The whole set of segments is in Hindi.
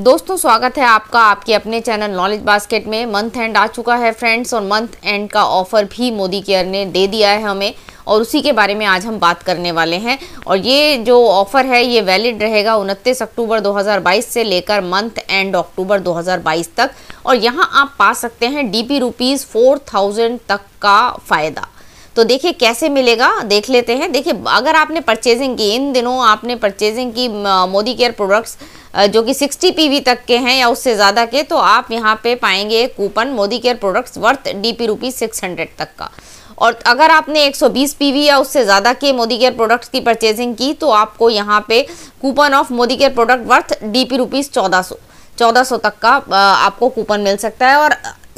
दोस्तों स्वागत है आपका आपके अपने चैनल नॉलेज बास्केट में मंथ एंड आ चुका है फ्रेंड्स और मंथ एंड का ऑफर भी मोदी केयर ने दे दिया है हमें और उसी के बारे में आज हम बात करने वाले हैं और ये जो ऑफ़र है ये वैलिड रहेगा उनतीस अक्टूबर 2022 से लेकर मंथ एंड अक्टूबर 2022 तक और यहाँ आप पा सकते हैं डी पी रुपीज़ तक का फ़ायदा तो देखिए कैसे मिलेगा देख लेते हैं देखिए अगर आपने परचेजिंग की इन दिनों आपने परचेजिंग की मोदी केयर प्रोडक्ट्स जो कि 60 पीवी तक के हैं या उससे ज़्यादा के तो आप यहाँ पे पाएंगे coupon Modicare products worth D P rupees six तक का और अगर आपने 120 पीवी या उससे ज़्यादा के मोदी केयर प्रोडक्ट्स की परचेजिंग की तो आपको यहाँ पे coupon off Modicare product worth D P rupees चौदह सौ चौदह सौ तक का आपको कूपन मिल सकता है और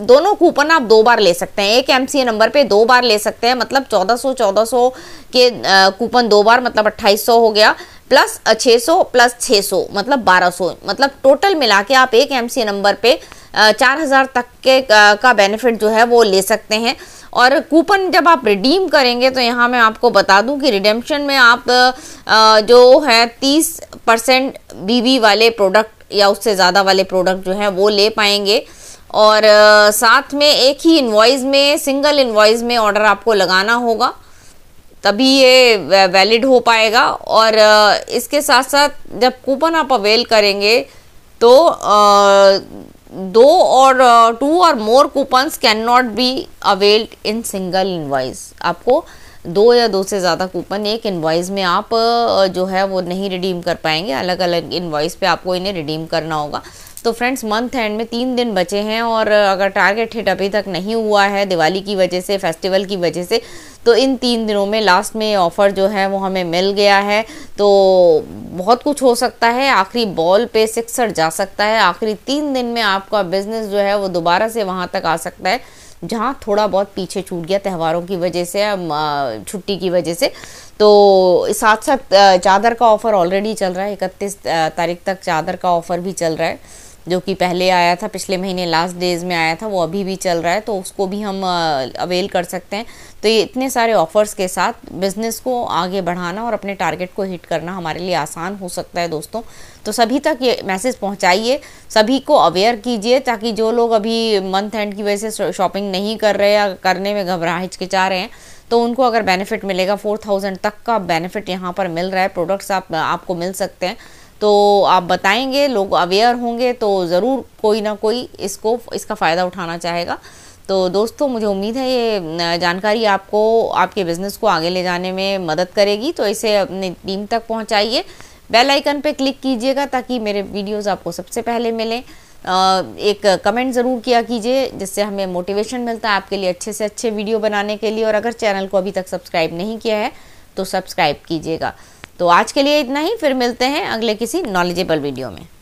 दोनों कूपन आप दो बार ले सकते हैं एक एम नंबर पे दो बार ले सकते हैं मतलब 1400 1400 के कूपन दो बार मतलब 2800 हो गया प्लस 600 प्लस 600 मतलब 1200 मतलब टोटल मिला के आप एक एम नंबर पे चार हज़ार तक के का बेनिफिट जो है वो ले सकते हैं और कूपन जब आप रिडीम करेंगे तो यहाँ मैं आपको बता दूं कि रिडेम्पशन में आप जो है तीस परसेंट बी वाले प्रोडक्ट या उससे ज़्यादा वाले प्रोडक्ट जो हैं वो ले पाएंगे और साथ में एक ही इन्वाइज में सिंगल इन्वाइज़ में ऑर्डर आपको लगाना होगा तभी ये वैलिड हो पाएगा और इसके साथ साथ जब कूपन आप अवेल करेंगे तो दो और two or more coupons can not be availed in single invoice आपको दो या दो से ज़्यादा कूपन एक इनवाइस में आप जो है वो नहीं रिडीम कर पाएंगे अलग अलग इनवाइस पे आपको इन्हें रिडीम करना होगा तो फ्रेंड्स मंथ एंड में तीन दिन बचे हैं और अगर टारगेट हिट अभी तक नहीं हुआ है दिवाली की वजह से फेस्टिवल की वजह से तो इन तीन दिनों में लास्ट में ऑफ़र जो है वो हमें मिल गया है तो बहुत कुछ हो सकता है आखिरी बॉल पे सिक्सर जा सकता है आखिरी तीन दिन में आपका बिज़नेस जो है वो दोबारा से वहाँ तक आ सकता है जहाँ थोड़ा बहुत पीछे छूट गया त्यौहारों की वजह से छुट्टी की वजह से तो साथ साथ चादर का ऑफ़र ऑलरेडी चल रहा है इकतीस तारीख तक चादर का ऑफ़र भी चल रहा है जो कि पहले आया था पिछले महीने लास्ट डेज़ में आया था वो अभी भी चल रहा है तो उसको भी हम अवेल कर सकते हैं तो ये इतने सारे ऑफ़र्स के साथ बिज़नेस को आगे बढ़ाना और अपने टारगेट को हिट करना हमारे लिए आसान हो सकता है दोस्तों तो सभी तक ये मैसेज पहुंचाइए सभी को अवेयर कीजिए ताकि जो लोग अभी मंथ एंड की वजह से शॉपिंग नहीं कर रहे या करने में घबरा हिचकिचा रहे हैं तो उनको अगर बेनिफिट मिलेगा फोर थाउजेंड तक का बेनिफिट यहाँ पर मिल रहा है प्रोडक्ट्स आप आपको मिल सकते हैं तो आप बताएंगे लोग अवेयर होंगे तो ज़रूर कोई ना कोई इसको इसका फ़ायदा उठाना चाहेगा तो दोस्तों मुझे उम्मीद है ये जानकारी आपको आपके बिज़नेस को आगे ले जाने में मदद करेगी तो इसे अपनी टीम तक पहुंचाइए बेल आइकन पे क्लिक कीजिएगा ताकि मेरे वीडियोस आपको सबसे पहले मिलें एक कमेंट ज़रूर किया कीजिए जिससे हमें मोटिवेशन मिलता है आपके लिए अच्छे से अच्छे वीडियो बनाने के लिए और अगर चैनल को अभी तक सब्सक्राइब नहीं किया है तो सब्सक्राइब कीजिएगा तो आज के लिए इतना ही फिर मिलते हैं अगले किसी नॉलेजेबल वीडियो में